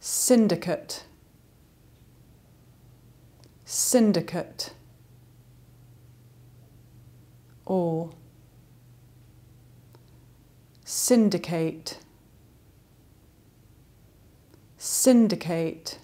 syndicate, syndicate, or syndicate, syndicate.